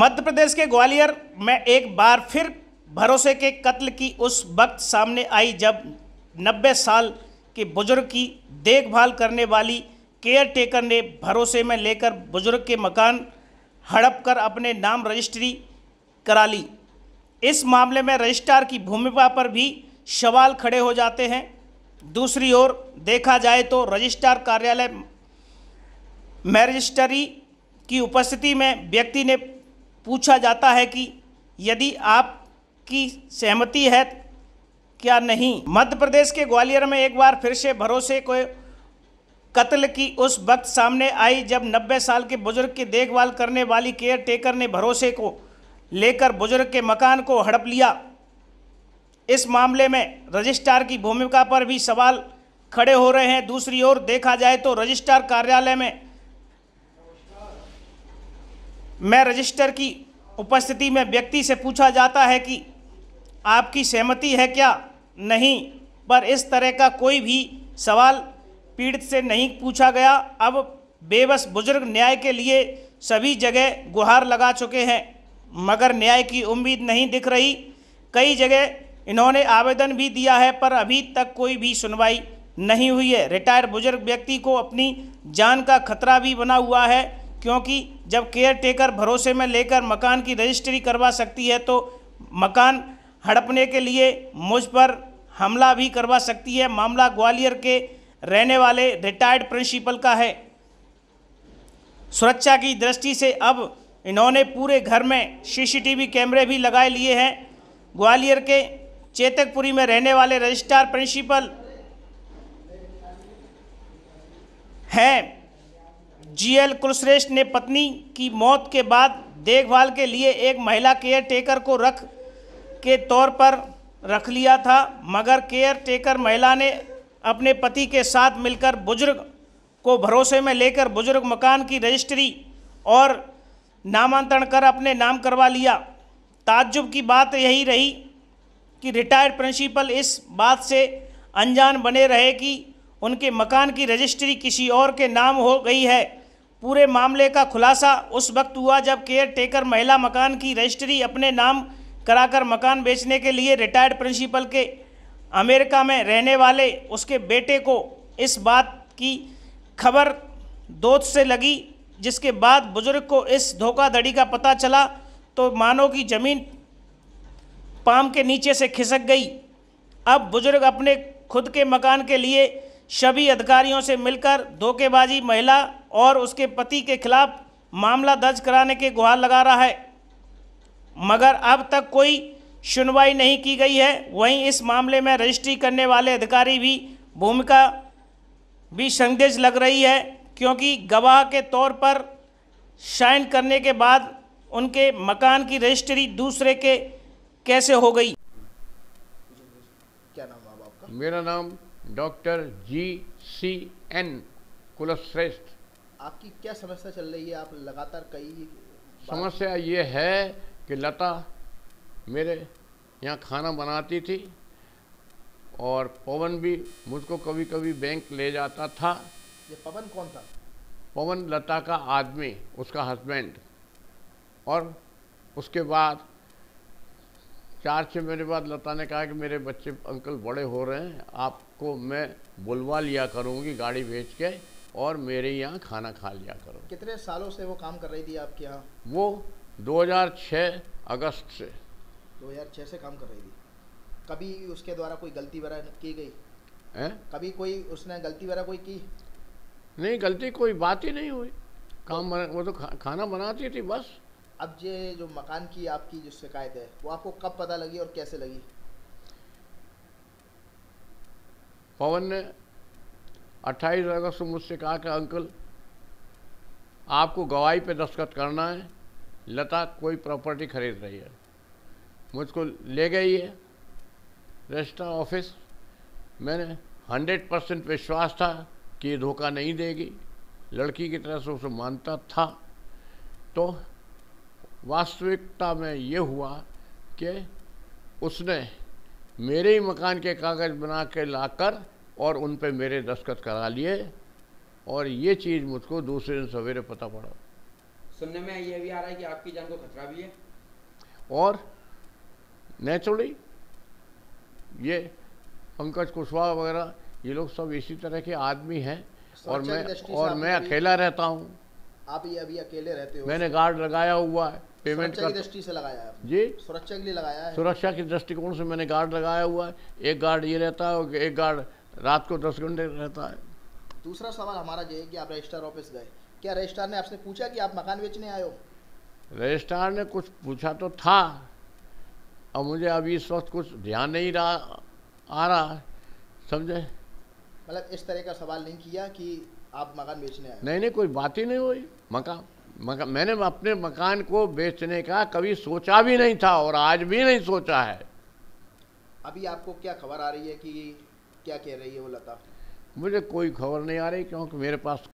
मध्य प्रदेश के ग्वालियर में एक बार फिर भरोसे के कत्ल की उस वक्त सामने आई जब 90 साल के बुजुर्ग की देखभाल करने वाली केयर टेकर ने भरोसे में लेकर बुजुर्ग के मकान हड़प कर अपने नाम रजिस्ट्री करा ली इस मामले में रजिस्ट्रार की भूमिका पर भी सवाल खड़े हो जाते हैं दूसरी ओर देखा जाए तो रजिस्ट्रार कार्यालय में की उपस्थिति में व्यक्ति ने पूछा जाता है कि यदि आपकी सहमति है क्या नहीं मध्य प्रदेश के ग्वालियर में एक बार फिर से भरोसे को कत्ल की उस वक्त सामने आई जब 90 साल के बुजुर्ग की देखभाल करने वाली केयर टेकर ने भरोसे को लेकर बुजुर्ग के मकान को हड़प लिया इस मामले में रजिस्ट्रार की भूमिका पर भी सवाल खड़े हो रहे हैं दूसरी ओर देखा जाए तो रजिस्ट्रार कार्यालय में मैं रजिस्टर की उपस्थिति में व्यक्ति से पूछा जाता है कि आपकी सहमति है क्या नहीं पर इस तरह का कोई भी सवाल पीड़ित से नहीं पूछा गया अब बेबस बुजुर्ग न्याय के लिए सभी जगह गुहार लगा चुके हैं मगर न्याय की उम्मीद नहीं दिख रही कई जगह इन्होंने आवेदन भी दिया है पर अभी तक कोई भी सुनवाई नहीं हुई है रिटायर्ड बुजुर्ग व्यक्ति को अपनी जान का खतरा भी बना हुआ है क्योंकि जब केयर टेकर भरोसे में लेकर मकान की रजिस्ट्री करवा सकती है तो मकान हड़पने के लिए मुझ पर हमला भी करवा सकती है मामला ग्वालियर के रहने वाले रिटायर्ड प्रिंसिपल का है सुरक्षा की दृष्टि से अब इन्होंने पूरे घर में सीसीटीवी कैमरे भी लगाए लिए हैं ग्वालियर के चेतकपुरी में रहने वाले रजिस्ट्रार प्रिंसिपल हैं जीएल कुलश्रेष्ठ ने पत्नी की मौत के बाद देखभाल के लिए एक महिला केयर टेकर को रख के तौर पर रख लिया था मगर केयर टेकर महिला ने अपने पति के साथ मिलकर बुजुर्ग को भरोसे में लेकर बुजुर्ग मकान की रजिस्ट्री और नामांतरण कर अपने नाम करवा लिया ताज्जुब की बात यही रही कि रिटायर्ड प्रिंसिपल इस बात से अनजान बने रहे कि उनके मकान की रजिस्ट्री किसी और के नाम हो गई है पूरे मामले का खुलासा उस वक्त हुआ जब केयर टेकर महिला मकान की रजिस्ट्री अपने नाम कराकर मकान बेचने के लिए रिटायर्ड प्रिंसिपल के अमेरिका में रहने वाले उसके बेटे को इस बात की खबर दोस्त से लगी जिसके बाद बुजुर्ग को इस धोखाधड़ी का पता चला तो मानो की ज़मीन पाम के नीचे से खिसक गई अब बुजुर्ग अपने खुद के मकान के लिए सभी अधिकारियों से मिलकर धोखेबाजी महिला और उसके पति के खिलाफ मामला दर्ज कराने के गुहार लगा रहा है मगर अब तक कोई सुनवाई नहीं की गई है वहीं इस मामले में रजिस्ट्री करने वाले अधिकारी भी भूमिका भी संदेश लग रही है क्योंकि गवाह के तौर पर शाइन करने के बाद उनके मकान की रजिस्ट्री दूसरे के कैसे हो गई क्या नाम आपका मेरा नाम doctor G C N Kulshreshtha आपकी क्या समस्या चल रही है आप लगातार कई समस्या ये है कि लता मेरे यहाँ खाना बनाती थी और पवन भी मुझको कभी कभी बैंक ले जाता था ये पवन कौन था पवन लता का आदमी उसका हस्बैंड और उसके बाद चार छः महीने बाद लता ने कहा कि मेरे बच्चे अंकल बड़े हो रहे हैं आपको मैं बुलवा लिया करूँगी गाड़ी भेज के और मेरे यहाँ खाना खा लिया करो कितने सालों से वो काम कर रही थी आपके यहाँ वो 2006 अगस्त से 2006 से काम कर रही थी कभी उसके द्वारा कोई गलती वगैरह की गई है कभी कोई उसने गलती वगैरह कोई की नहीं गलती कोई बात ही नहीं हुई काम तो, बना वो तो खा, खाना बनाती थी बस अब ये जो मकान की आपकी जो शिकायत है वो आपको कब पता लगी और कैसे लगी पवन ने अट्ठाईस अगस्त को मुझसे कहा कि अंकल आपको गवाही पे दस्तखत करना है लता कोई प्रॉपर्टी खरीद रही है मुझको ले गई है रजिस्टर ऑफिस मैंने हंड्रेड परसेंट विश्वास था कि ये धोखा नहीं देगी लड़की की तरह से उसे मानता था तो वास्तविकता में ये हुआ कि उसने मेरे ही मकान के कागज़ बना के लाकर और उन पे मेरे दस्तखत करा लिए और ये चीज़ मुझको दूसरे दिन सवेरे पता पड़ा सुनने में ये भी आ रहा है कि आपकी जान को खतरा भी है और नेचुरली ये पंकज कुशवाहा वगैरह ये लोग सब इसी तरह के आदमी हैं और मैं और मैं अकेला रहता हूँ आप ये अभी अकेले रहते हो मैंने गार्ड लगाया हुआ है पेमेंट की दृष्टि से लगाया है जी सुरक्षा के लिए लगाया है सुरक्षा के दृष्टिकोण से मैंने गार्ड लगाया हुआ है एक गार्ड ये रहता है एक गार्ड रात को दस घंटे रहता है दूसरा सवाल हमारा ये है कि आप रजिस्ट्रार ऑफिस गए क्या रजिस्ट्रार ने आपसे पूछा कि आप मकान बेचने आए हो रजिस्ट्रार ने कुछ पूछा तो था और मुझे अभी इस वक्त कुछ ध्यान नहीं रहा आ रहा है समझे मतलब इस तरह का सवाल नहीं किया कि आप मकान बेचने आए नहीं नहीं कोई बात ही नहीं हुई मकान मका, मैंने अपने मकान को बेचने का कभी सोचा भी नहीं था और आज भी नहीं सोचा है अभी आपको क्या खबर आ रही है कि क्या कह रही है वो लता मुझे कोई खबर नहीं आ रही क्योंकि मेरे पास